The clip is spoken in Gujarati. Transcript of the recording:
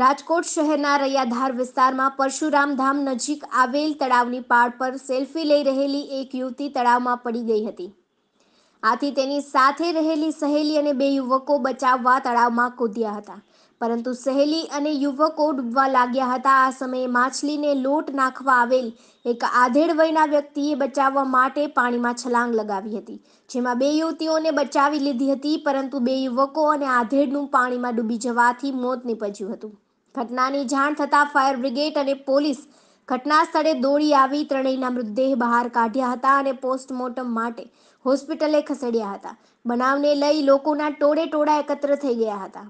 રાજકોટ શહેરના રૈયાધાર વિસ્તારમાં પરશુરામ ધામ નજીક આવેલ તળાવની પાળ પર સેલ્ફી લઈ રહેલી એક યુવતી તળાવમાં પડી ગઈ હતી આથી તેની સાથે રહેલી સહેલી અને બે યુવકો બચાવવા તળાવમાં કૂદ્યા હતા પરંતુ સહેલી અને યુવકો ડૂબવા લાગ્યા હતા આ સમયે માછલીને લોટ નાખવા આવેલ એક આધેડ વયના વ્યક્તિએ બચાવવા માટે પાણીમાં છલાંગ લગાવી હતી જેમાં બે યુવતીઓને બચાવી લીધી હતી પરંતુ બે યુવકો અને આધેડનું પાણીમાં ડૂબી જવાથી મોત નીપજ્યું હતું ઘટનાની જાણ થતા ફાયર બ્રિગેડ અને પોલીસ ઘટના સ્થળે દોડી આવી ત્રણેયના મૃતદેહ બહાર કાઢ્યા હતા અને પોસ્ટમોર્ટમ માટે હોસ્પિટલે ખસેડ્યા હતા બનાવને લઈ લોકોના ટોળે ટોળા એકત્ર થઈ ગયા હતા